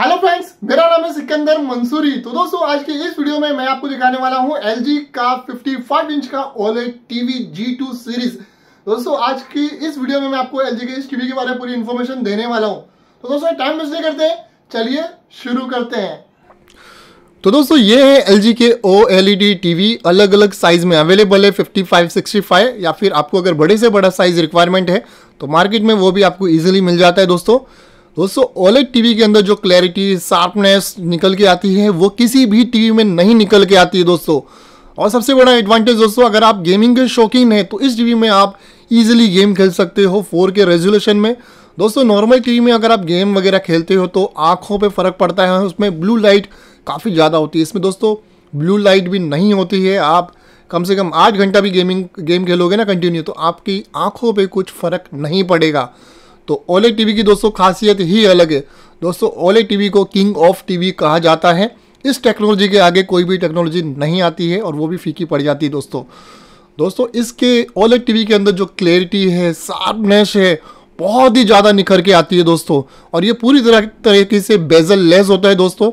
hello friends मेरा नाम है सिकंदर मंसूरी तो दोस्तों आज के इस वीडियो में मैं आपको दिखाने वाला हूं एल का 55 इंच का OLED टीवी G2 सीरीज दोस्तों आज की इस वीडियो में मैं आपको एल के इस टीवी के बारे में पूरी इन्फॉर्मेशन देने वाला हूं तो दोस्तों टाइम वेस्ट नहीं करते चलिए शुरू करते हैं तो दोस्तों ये है एल के ओ एल अलग अलग साइज़ में अवेलेबल है 55, फाइव या फिर आपको अगर बड़े से बड़ा साइज़ रिक्वायरमेंट है तो मार्केट में वो भी आपको ईजिली मिल जाता है दोस्तों दोस्तों ओलेट टीवी के अंदर जो क्लैरिटी शार्पनेस निकल के आती है वो किसी भी टीवी में नहीं निकल के आती है दोस्तों और सबसे बड़ा एडवांटेज दोस्तों अगर आप गेमिंग के शौकीन हैं तो इस टीवी में आप इजीली गेम खेल सकते हो फोर के रेजोल्यूशन में दोस्तों नॉर्मल टीवी में अगर आप गेम वगैरह खेलते हो तो आँखों पर फ़र्क पड़ता है उसमें ब्लू लाइट काफ़ी ज़्यादा होती है इसमें दोस्तों ब्लू लाइट भी नहीं होती है आप कम से कम आठ घंटा भी गेमिंग गेम खेलोगे ना कंटिन्यू तो आपकी आँखों पर कुछ फ़र्क नहीं पड़ेगा तो ओले टीवी की दोस्तों खासियत ही अलग है दोस्तों ओले टीवी को किंग ऑफ टीवी कहा जाता है इस टेक्नोलॉजी के आगे कोई भी टेक्नोलॉजी नहीं आती है और वो भी फीकी पड़ जाती है दोस्तों दोस्तों इसके ओले टीवी के अंदर जो क्लैरिटी है शार्पनेस है बहुत ही ज़्यादा निखर के आती है दोस्तों और ये पूरी तरह तरीके से बेजल लेस होता है दोस्तों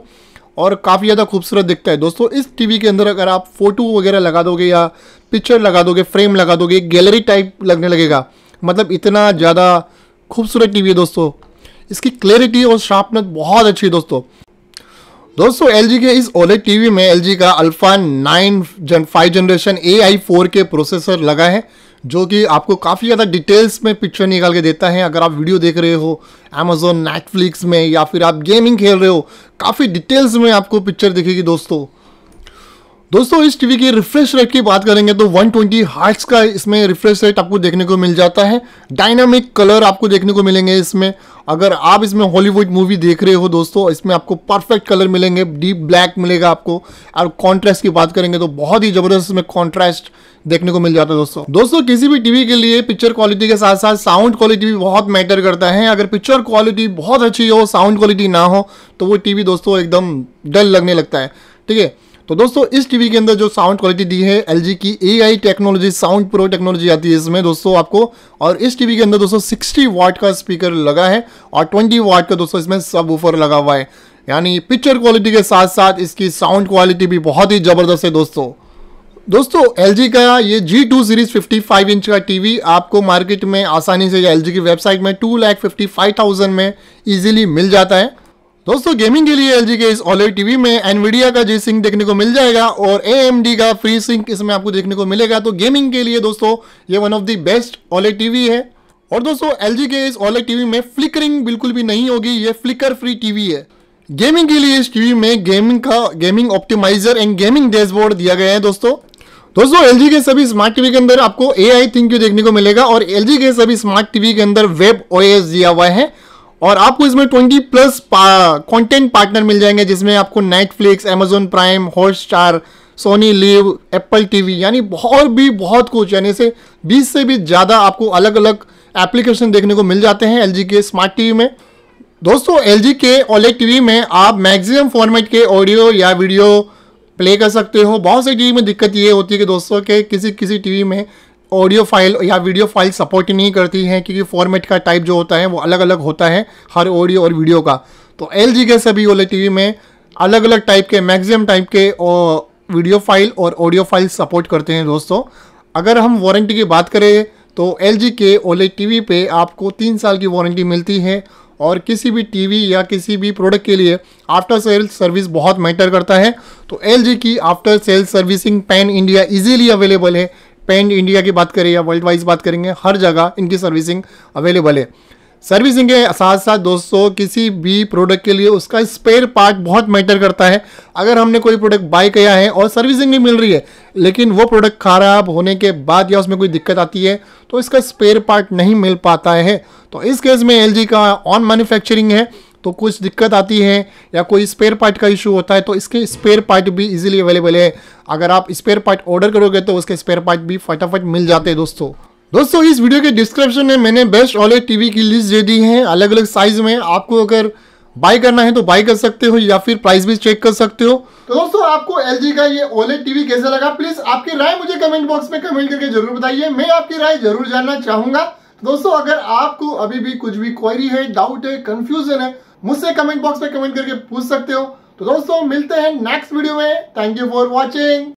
और काफ़ी ज़्यादा खूबसूरत दिखता है दोस्तों इस टीवी के अंदर अगर आप फोटो वगैरह लगा दोगे या पिक्चर लगा दोगे फ्रेम लगा दोगे गैलरी टाइप लगने लगेगा मतलब इतना ज़्यादा खूबसूरत टीवी है दोस्तों इसकी क्लैरिटी और शार्पनेस बहुत अच्छी है दोस्तों दोस्तों एल के इस ओलेट टीवी में एल का alpha nine gen five generation A I four K processor लगा है जो कि आपको काफ़ी ज़्यादा डिटेल्स में पिक्चर निकाल के देता है अगर आप वीडियो देख रहे हो अमेजोन नेटफ्लिक्स में या फिर आप गेमिंग खेल रहे हो काफ़ी डिटेल्स में आपको पिक्चर दिखेगी दोस्तों दोस्तों इस टीवी की रिफ्रेश रेट की बात करेंगे तो 120 ट्वेंटी का इसमें रिफ्रेश रेट आपको देखने को मिल जाता है डायनामिक कलर आपको देखने को मिलेंगे इसमें अगर आप इसमें हॉलीवुड मूवी देख रहे हो दोस्तों इसमें आपको परफेक्ट कलर मिलेंगे डीप ब्लैक मिलेगा आपको और कॉन्ट्रास्ट की बात करेंगे तो बहुत ही ज़बरदस्त इसमें कॉन्ट्रास्ट देखने को मिल जाता है दोस्तों दोस्तों किसी भी टीवी के लिए पिक्चर क्वालिटी के साथ साथ साउंड क्वालिटी भी बहुत मैटर करता है अगर पिक्चर क्वालिटी बहुत अच्छी हो साउंड क्वालिटी ना हो तो वो टीवी दोस्तों एकदम डल लगने लगता है ठीक है तो दोस्तों इस टीवी के अंदर जो साउंड क्वालिटी दी है एल की A technology sound pro technology आती है इसमें दोस्तों आपको और इस टीवी के अंदर दोस्तों सिक्सटी वाट का स्पीकर लगा है और ट्वेंटी वाट का दोस्तों इसमें सब ऊपर लगा हुआ है यानी पिक्चर क्वालिटी के साथ साथ इसकी साउंड क्वालिटी भी बहुत ही ज़बरदस्त है दोस्तों दोस्तों एल का ये G two series fifty inch का टीवी आपको मार्केट में आसानी से एल की वेबसाइट में two lakh fifty five thousand में इजीली मिल जाता है दोस्तों गेमिंग के लिए एल के इस ऑलरेडी टीवी में एनवीडिया का जी सिंक देखने को मिल जाएगा और ए का फ्री सिंक इसमें आपको देखने को मिलेगा तो गेमिंग के लिए दोस्तों ये one of the best all TV है और दोस्तों एल के इस ऑलरेड टीवी में फ्लिकरिंग बिल्कुल भी नहीं होगी ये फ्लिकर फ्री टीवी है गेमिंग के लिए इस टीवी में गेमिंग का gaming optimiser and gaming dashboard दिया गया है दोस्तों दोस्तों एल के सभी स्मार्ट टीवी के अंदर आपको ए आई थिंक देखने को मिलेगा और एल के सभी स्मार्ट टीवी के अंदर वेब ओ दिया हुआ है और आपको इसमें 20 प्लस कंटेंट पार्टनर मिल जाएंगे जिसमें आपको Netflix Amazon Prime Hotstar Sony LIV Apple TV यानी बहुत भी बहुत कुछ यानी से 20 से भी ज़्यादा आपको अलग अलग एप्लीकेशन देखने को मिल जाते हैं एल के स्मार्ट टीवी में दोस्तों एल के ओलेट टीवी में आप मैक्सिमम फॉर्मेट के ऑडियो या वीडियो प्ले कर सकते हो बहुत सी टीवी में दिक्कत ये होती है कि दोस्तों के किसी किसी टीवी में ऑडियो फाइल या वीडियो फाइल सपोर्ट नहीं करती हैं क्योंकि फॉर्मेट का टाइप जो होता है वो अलग अलग होता है हर ऑडियो और वीडियो का तो एल जी के सभी ओले टी में अलग अलग टाइप के मैक्सिमम टाइप के वीडियो फाइल और ऑडियो फाइल सपोर्ट करते हैं दोस्तों अगर हम वारंटी की बात करें तो एल जी के ओले टी वी पर आपको तीन साल की वारंटी मिलती है और किसी भी टी वी या किसी भी प्रोडक्ट के लिए आफ्टर सेल सर्विस बहुत मैटर करता है तो एल जी की after sale servicing pan India easily available है पैन इंडिया की बात करें या वर्ल्ड वाइज बात करेंगे हर जगह इनकी सर्विसिंग अवेलेबल है सर्विसिंग के साथ साथ दोस्तों किसी भी प्रोडक्ट के लिए उसका स्पेयर पार्ट बहुत मैटर करता है अगर हमने कोई प्रोडक्ट बाय किया है और सर्विसिंग नहीं मिल रही है लेकिन वो प्रोडक्ट खराब होने के बाद या उसमें कोई दिक्कत आती है तो इसका स्पेयर पार्ट नहीं मिल पाता है तो इस केस में एल का ऑन मैन्युफैक्चरिंग है तो कुछ दिक्कत आती है या कोई स्पेयर पार्ट का इशू होता है तो इसके स्पेयर पार्ट भी इजीली अवेलेबल है अगर आप स्पेयर पार्ट ऑर्डर करोगे तो उसके स्पेयर पार्ट भी फटाफट मिल जाते हैं दोस्तों दोस्तों इस वीडियो के डिस्क्रिप्शन में मैंने बेस्ट ऑलेट टीवी की लिस्ट दे दी है अलग अलग साइज में आपको अगर बाय करना है तो बाय कर सकते हो या फिर प्राइस भी चेक कर सकते हो तो दोस्तों आपको एल का ये ओलेट टीवी कैसा लगा प्लीज आपकी राय मुझे कमेंट बॉक्स में कमेंट करके जरूर बताइए मैं आपकी राय जरूर जानना चाहूंगा दोस्तों अगर आपको अभी भी कुछ भी क्वेरी है डाउट है कंफ्यूजन है मुझसे कमेंट बॉक्स में कमेंट करके पूछ सकते हो तो दोस्तों मिलते हैं नेक्स्ट वीडियो में थैंक यू फॉर वॉचिंग